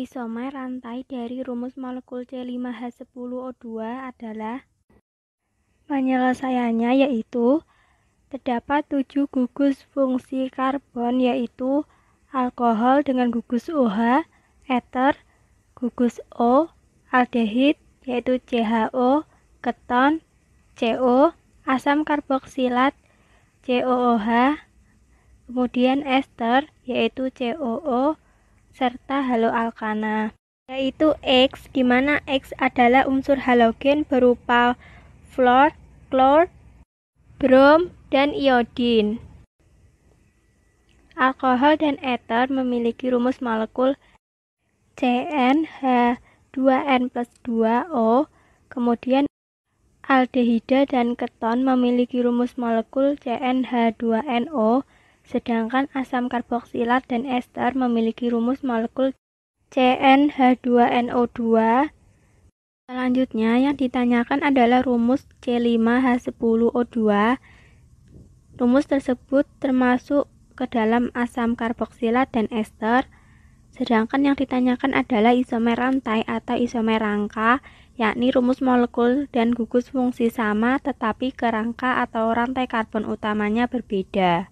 isomer rantai dari rumus molekul C5H10O2 adalah penyelesaiannya yaitu terdapat tujuh gugus fungsi karbon yaitu alkohol dengan gugus OH, ether, gugus O, aldehid yaitu CHO, keton, CO, asam karboksilat, COOH, kemudian ester yaitu COO, serta haloalkana yaitu X di mana X adalah unsur halogen berupa fluor, klor, brom, dan iodin. Alkohol dan eter memiliki rumus molekul CnH2n 2O, kemudian aldehida dan keton memiliki rumus molekul CnH2NO, Sedangkan asam karboksilat dan ester memiliki rumus molekul CnH2NO2. Selanjutnya yang ditanyakan adalah rumus C5H10O2. Rumus tersebut termasuk ke dalam asam karboksilat dan ester. Sedangkan yang ditanyakan adalah isomer rantai atau isomer rangka, yakni rumus molekul dan gugus fungsi sama tetapi kerangka atau rantai karbon utamanya berbeda.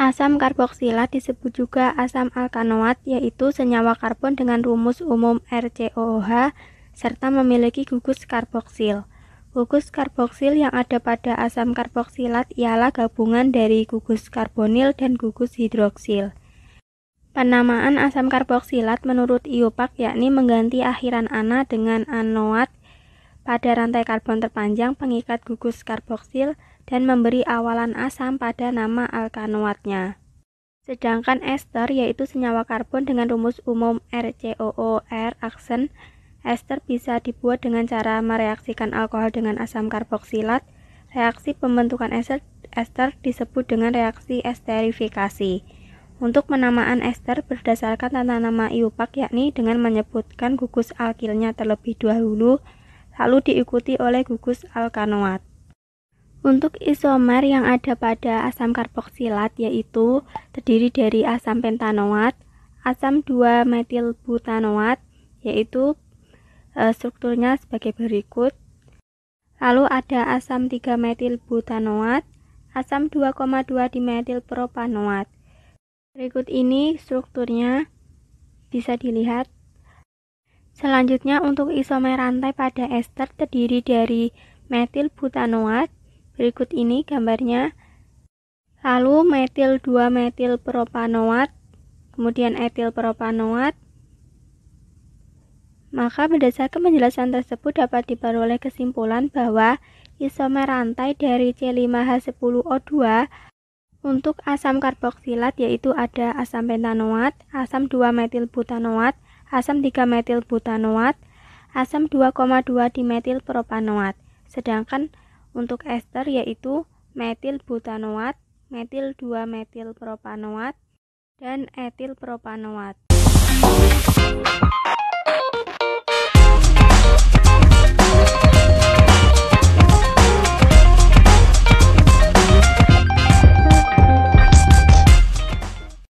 Asam karboksilat disebut juga asam alkanoat, yaitu senyawa karbon dengan rumus umum RCOOH serta memiliki gugus karboksil. Gugus karboksil yang ada pada asam karboksilat ialah gabungan dari gugus karbonil dan gugus hidroksil. Penamaan asam karboksilat menurut IUPAC yakni mengganti akhiran ana dengan anoat pada rantai karbon terpanjang pengikat gugus karboksil dan memberi awalan asam pada nama alkanoatnya. Sedangkan ester yaitu senyawa karbon dengan rumus umum RCOOR aksen, ester bisa dibuat dengan cara mereaksikan alkohol dengan asam karboksilat. Reaksi pembentukan ester, ester disebut dengan reaksi esterifikasi. Untuk penamaan ester berdasarkan tata nama IUPAC yakni dengan menyebutkan gugus alkilnya terlebih dahulu, lalu diikuti oleh gugus alkanoat. Untuk isomer yang ada pada asam karboksilat yaitu terdiri dari asam pentanoat, asam 2-metilbutanoat yaitu e, strukturnya sebagai berikut. Lalu ada asam 3-metilbutanoat, asam 2,2 dimetilpropanoat. Berikut ini strukturnya bisa dilihat. Selanjutnya untuk isomer rantai pada ester terdiri dari metilbutanoat, Berikut ini gambarnya. Lalu metil 2 metil propanoat, kemudian etil propanoat. Maka berdasarkan penjelasan tersebut dapat diperoleh kesimpulan bahwa isomer rantai dari C5H10O2 untuk asam karboksilat yaitu ada asam pentanoat, asam 2 metil butanoat, asam 3 metil butanoat, asam 2,2 dimetil propanoat. Sedangkan untuk ester yaitu metil butanoat, metil 2 metil propanoat, dan etil propanoat.